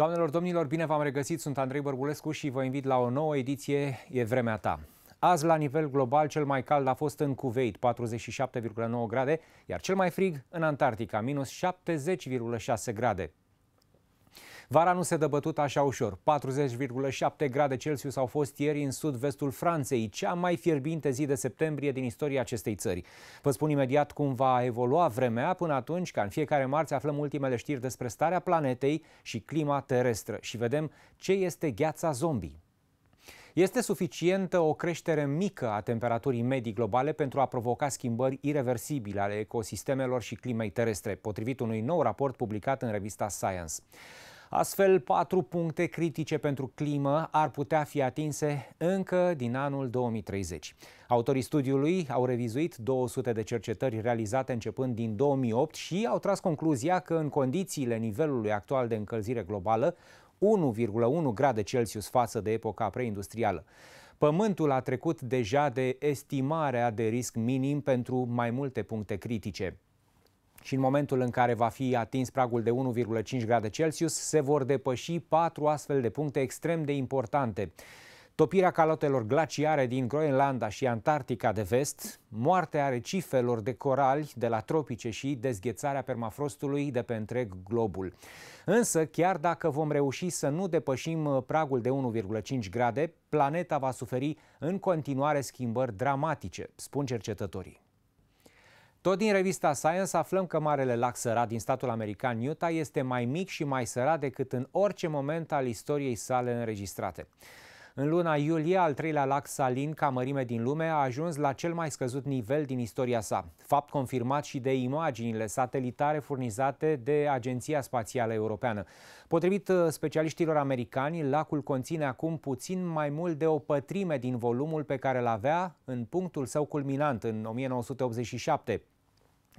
Doamnelor, domnilor, bine v-am regăsit, sunt Andrei Bărbulescu și vă invit la o nouă ediție E vremea ta. Azi, la nivel global, cel mai cald a fost în Kuwait, 47,9 grade, iar cel mai frig în Antarctica, minus 70,6 grade. Vara nu se dă bătut așa ușor. 40,7 grade Celsius au fost ieri în sud-vestul Franței, cea mai fierbinte zi de septembrie din istoria acestei țări. Vă spun imediat cum va evolua vremea până atunci, ca în fiecare marți aflăm ultimele știri despre starea planetei și clima terestră și vedem ce este gheața zombie. Este suficientă o creștere mică a temperaturii medii globale pentru a provoca schimbări irreversibile ale ecosistemelor și climei terestre, potrivit unui nou raport publicat în revista Science. Astfel, patru puncte critice pentru climă ar putea fi atinse încă din anul 2030. Autorii studiului au revizuit 200 de cercetări realizate începând din 2008 și au tras concluzia că în condițiile nivelului actual de încălzire globală, 1,1 grade Celsius față de epoca preindustrială. Pământul a trecut deja de estimarea de risc minim pentru mai multe puncte critice și în momentul în care va fi atins pragul de 1,5 grade Celsius, se vor depăși patru astfel de puncte extrem de importante. Topirea calotelor glaciare din Groenlanda și Antarctica de vest, moartea recifelor de corali de la tropice și dezghețarea permafrostului de pe întreg globul. Însă, chiar dacă vom reuși să nu depășim uh, pragul de 1,5 grade, planeta va suferi în continuare schimbări dramatice, spun cercetătorii. Tot din revista Science aflăm că marele lac sărat din statul american Utah este mai mic și mai sărat decât în orice moment al istoriei sale înregistrate. În luna iulie, al treilea lac salin ca mărime din lume a ajuns la cel mai scăzut nivel din istoria sa, fapt confirmat și de imaginile satelitare furnizate de Agenția Spațială Europeană. Potrivit uh, specialiștilor americani, lacul conține acum puțin mai mult de o pătrime din volumul pe care îl avea în punctul său culminant în 1987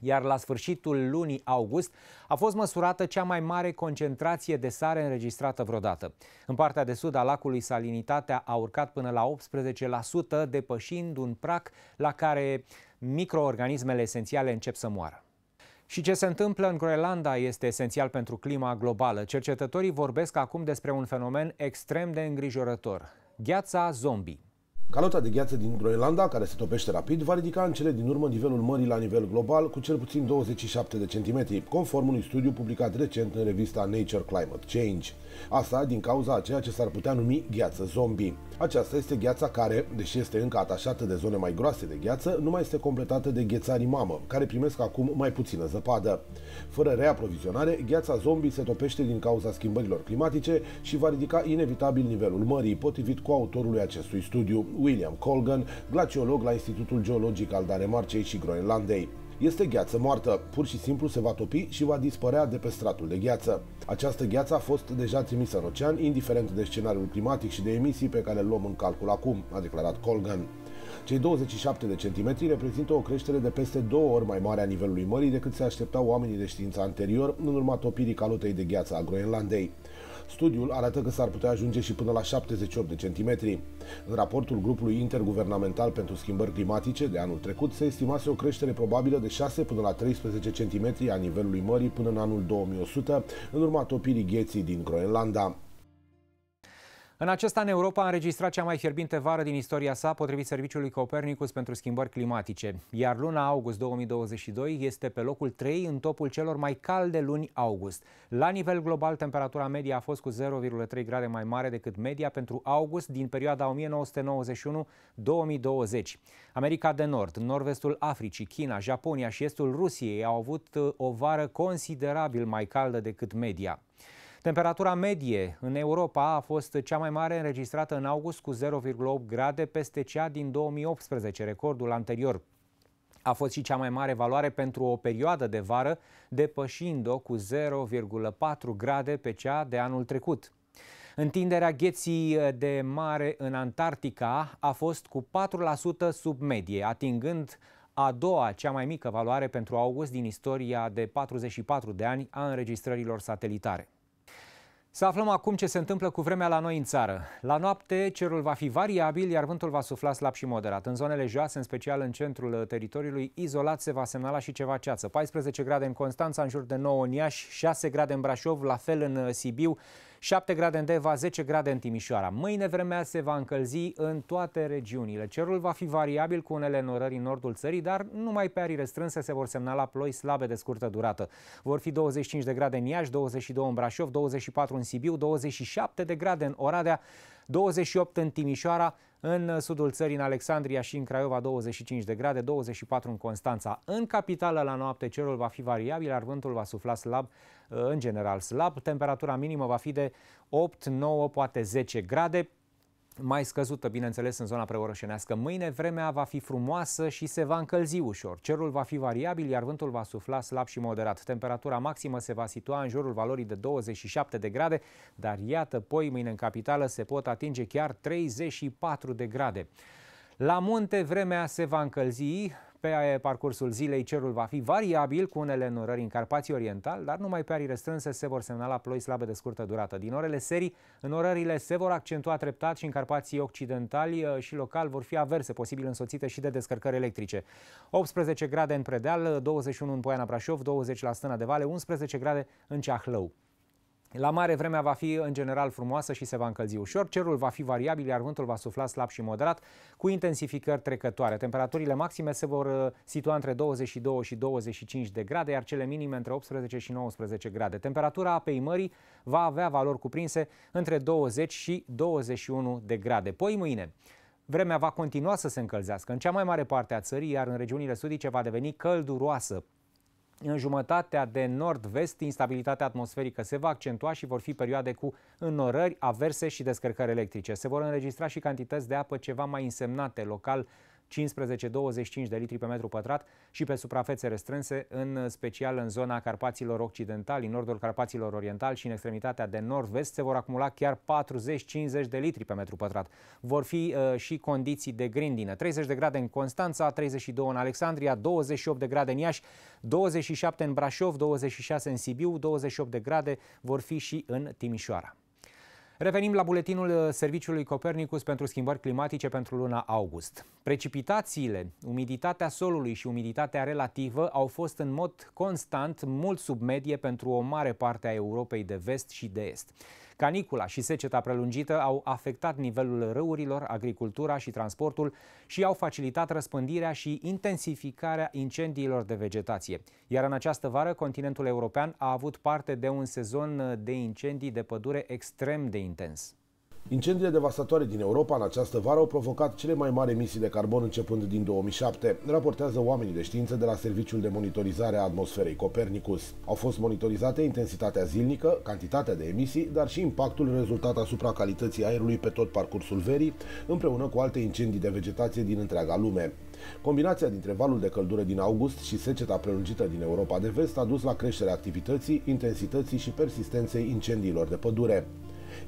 iar la sfârșitul lunii august a fost măsurată cea mai mare concentrație de sare înregistrată vreodată. În partea de sud a lacului salinitatea a urcat până la 18%, depășind un prag la care microorganismele esențiale încep să moară. Și ce se întâmplă în Groenlanda este esențial pentru clima globală. Cercetătorii vorbesc acum despre un fenomen extrem de îngrijorător, gheața zombie. Calota de gheață din Groenlanda, care se topește rapid, va ridica în cele din urmă nivelul mării la nivel global cu cel puțin 27 de centimetri, conform unui studiu publicat recent în revista Nature Climate Change. Asta din cauza a ceea ce s-ar putea numi gheață zombie. Aceasta este gheața care, deși este încă atașată de zone mai groase de gheață, nu mai este completată de ghețarii mamă, care primesc acum mai puțină zăpadă. Fără reaprovizionare, gheața zombie se topește din cauza schimbărilor climatice și va ridica inevitabil nivelul mării, potrivit cu autorului acestui studiu, William Colgan, glaciolog la Institutul Geologic al Danemarcei și Groenlandei este gheață moartă. Pur și simplu se va topi și va dispărea de pe stratul de gheață. Această gheață a fost deja trimisă în ocean, indiferent de scenariul climatic și de emisii pe care le luăm în calcul acum, a declarat Colgan. Cei 27 de centimetri reprezintă o creștere de peste două ori mai mare a nivelului mării decât se așteptau oamenii de știință anterior în urma topirii calotei de gheață a Groenlandei. Studiul arată că s-ar putea ajunge și până la 78 de centimetri. În raportul grupului interguvernamental pentru schimbări climatice de anul trecut se estimase o creștere probabilă de 6 până la 13 centimetri a nivelului mării până în anul 2100, în urma topirii gheții din Groenlanda. În acest an, Europa a înregistrat cea mai fierbinte vară din istoria sa, potrivit Serviciului Copernicus pentru schimbări climatice, iar luna august 2022 este pe locul 3 în topul celor mai calde luni august. La nivel global, temperatura medie a fost cu 0,3 grade mai mare decât media pentru august din perioada 1991-2020. America de Nord, nord-vestul Africii, China, Japonia și estul Rusiei au avut uh, o vară considerabil mai caldă decât media. Temperatura medie în Europa a fost cea mai mare înregistrată în august cu 0,8 grade peste cea din 2018, recordul anterior. A fost și cea mai mare valoare pentru o perioadă de vară, depășind-o cu 0,4 grade pe cea de anul trecut. Întinderea gheții de mare în Antarctica a fost cu 4% sub medie, atingând a doua cea mai mică valoare pentru august din istoria de 44 de ani a înregistrărilor satelitare. Să aflăm acum ce se întâmplă cu vremea la noi în țară. La noapte, cerul va fi variabil, iar vântul va sufla slab și moderat. În zonele joase, în special în centrul uh, teritoriului, izolat se va semnala și ceva ceață. 14 grade în Constanța, în jur de 9 în Iași, 6 grade în Brașov, la fel în uh, Sibiu, 7 grade în Deva, 10 grade în Timișoara. Mâine vremea se va încălzi în toate regiunile. Cerul va fi variabil cu unele norări în nordul țării, dar numai pe arii restrânse se vor semna la ploi slabe de scurtă durată. Vor fi 25 de grade în Iași, 22 în Brașov, 24 în Sibiu, 27 de grade în Oradea, 28 în Timișoara, în sudul țării, în Alexandria și în Craiova 25 de grade, 24 în Constanța. În capitală la noapte cerul va fi variabil, iar vântul va sufla slab, în general slab. Temperatura minimă va fi de 8, 9, poate 10 grade mai scăzută, bineînțeles, în zona preorășenească. Mâine vremea va fi frumoasă și se va încălzi ușor. Cerul va fi variabil, iar vântul va sufla slab și moderat. Temperatura maximă se va situa în jurul valorii de 27 de grade, dar iată, poi mâine în capitală se pot atinge chiar 34 de grade. La munte vremea se va încălzi, pe parcursul zilei cerul va fi variabil cu unele înnorări în Carpații Oriental, dar numai pe arii restrânse se vor semnala ploi slabe de scurtă durată. Din orele serii, înnorările se vor accentua treptat și în Carpații Occidentali uh, și local vor fi averse, posibil însoțite și de descărcări electrice. 18 grade în Predeal, 21 în Poiana Brașov, 20 la Stâna de Vale, 11 grade în Ceahlău. La mare vremea va fi în general frumoasă și se va încălzi ușor, cerul va fi variabil, iar vântul va sufla slab și moderat, cu intensificări trecătoare. Temperaturile maxime se vor uh, situa între 22 și 25 de grade, iar cele minime între 18 și 19 grade. Temperatura apei mării va avea valori cuprinse între 20 și 21 de grade. Poi mâine. Vremea va continua să se încălzească în cea mai mare parte a țării, iar în regiunile sudice va deveni călduroasă. În jumătatea de nord-vest, instabilitatea atmosferică se va accentua și vor fi perioade cu înnorări, averse și descărcări electrice. Se vor înregistra și cantități de apă ceva mai însemnate local 15-25 de litri pe metru pătrat și pe suprafețe restrânse, în special în zona Carpaților Occidentali, în nordul Carpaților Oriental și în extremitatea de nord-vest se vor acumula chiar 40-50 de litri pe metru pătrat. Vor fi uh, și condiții de grindină. 30 de grade în Constanța, 32 în Alexandria, 28 de grade în Iași, 27 în Brașov, 26 în Sibiu, 28 de grade vor fi și în Timișoara. Revenim la buletinul uh, Serviciului Copernicus pentru schimbări climatice pentru luna august. Precipitațiile, umiditatea solului și umiditatea relativă au fost în mod constant mult sub medie pentru o mare parte a Europei de vest și de est. Canicula și seceta prelungită au afectat nivelul râurilor, agricultura și transportul și au facilitat răspândirea și intensificarea incendiilor de vegetație. Iar în această vară, continentul european a avut parte de un sezon de incendii de pădure extrem de intens. Incendiile devastatoare din Europa în această vară au provocat cele mai mari emisii de carbon începând din 2007, raportează oamenii de știință de la Serviciul de Monitorizare a Atmosferei Copernicus. Au fost monitorizate intensitatea zilnică, cantitatea de emisii, dar și impactul rezultat asupra calității aerului pe tot parcursul verii, împreună cu alte incendii de vegetație din întreaga lume. Combinația dintre valul de căldură din august și seceta prelungită din Europa de vest a dus la creșterea activității, intensității și persistenței incendiilor de pădure.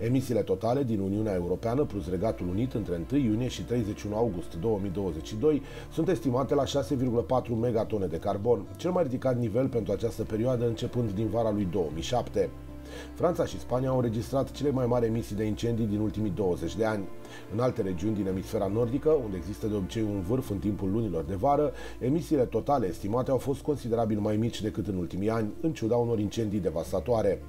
Emisiile totale din Uniunea Europeană plus Regatul Unit între 1 iunie și 31 august 2022 sunt estimate la 6,4 megatone de carbon, cel mai ridicat nivel pentru această perioadă începând din vara lui 2007. Franța și Spania au înregistrat cele mai mari emisii de incendii din ultimii 20 de ani. În alte regiuni din emisfera nordică, unde există de obicei un vârf în timpul lunilor de vară, emisiile totale estimate au fost considerabil mai mici decât în ultimii ani, în ciuda unor incendii devastatoare.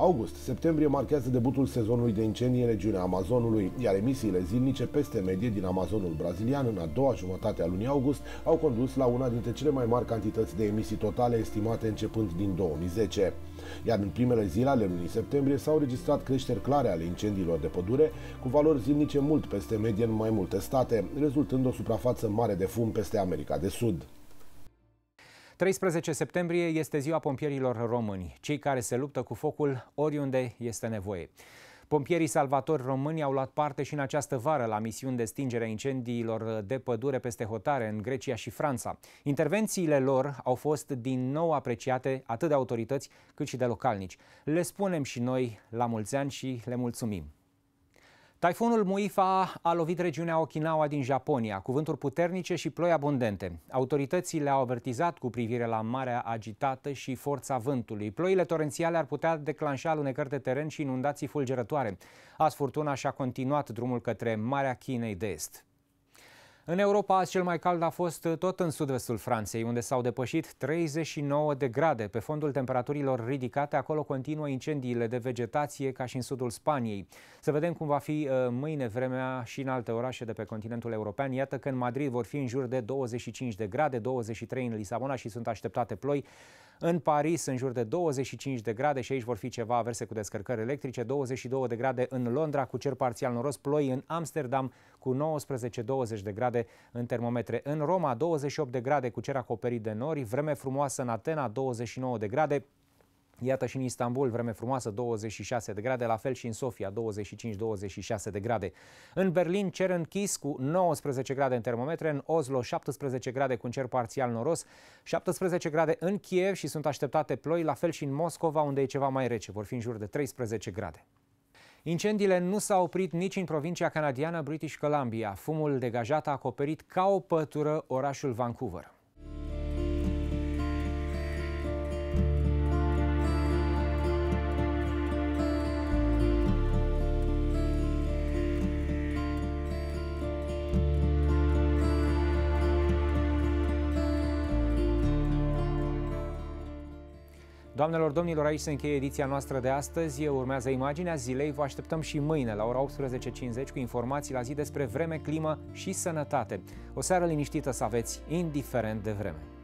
August-septembrie marchează debutul sezonului de incendii în regiunea Amazonului, iar emisiile zilnice peste medie din Amazonul brazilian în a doua jumătate a lunii august au condus la una dintre cele mai mari cantități de emisii totale estimate începând din 2010. Iar în primele zile ale lunii septembrie s-au registrat creșteri clare ale incendiilor de pădure, cu valori zilnice mult peste medie în mai multe state, rezultând o suprafață mare de fum peste America de Sud. 13 septembrie este ziua pompierilor români, cei care se luptă cu focul oriunde este nevoie. Pompierii salvatori români au luat parte și în această vară la misiuni de stingere a incendiilor de pădure peste hotare în Grecia și Franța. Intervențiile lor au fost din nou apreciate atât de autorități cât și de localnici. Le spunem și noi la mulți ani și le mulțumim! Taifunul Muifa a lovit regiunea Okinawa din Japonia, cu vânturi puternice și ploi abundente. Autoritățile au avertizat cu privire la marea agitată și forța vântului. Ploile torențiale ar putea declanșa alunecări de teren și inundații fulgerătoare. Azi furtuna și-a continuat drumul către Marea Chinei de Est. În Europa, cel mai cald a fost uh, tot în sud-vestul Franței, unde s-au depășit 39 de grade. Pe fondul temperaturilor ridicate, acolo continuă incendiile de vegetație, ca și în sudul Spaniei. Să vedem cum va fi uh, mâine vremea și în alte orașe de pe continentul european. Iată că în Madrid vor fi în jur de 25 de grade, 23 în Lisabona și sunt așteptate ploi. În Paris, în jur de 25 de grade și aici vor fi ceva averse cu descărcări electrice, 22 de grade în Londra cu cer parțial noros, ploi în Amsterdam cu 19-20 de grade în termometre. În Roma, 28 de grade cu cer acoperit de nori, vreme frumoasă în Atena, 29 de grade, Iată și în Istanbul, vreme frumoasă, 26 de grade, la fel și în Sofia, 25-26 de grade. În Berlin, cer închis cu 19 grade în termometre, în Oslo 17 grade cu un cer parțial noros, 17 grade în Kiev și sunt așteptate ploi, la fel și în Moscova, unde e ceva mai rece, vor fi în jur de 13 grade. Incendiile nu s-au oprit nici în provincia canadiană British Columbia. Fumul degajat a acoperit ca o pătură orașul Vancouver. Doamnelor, domnilor, aici se încheie ediția noastră de astăzi. Urmează imaginea zilei. Vă așteptăm și mâine la ora 18.50 cu informații la zi despre vreme, climă și sănătate. O seară liniștită să aveți, indiferent de vreme.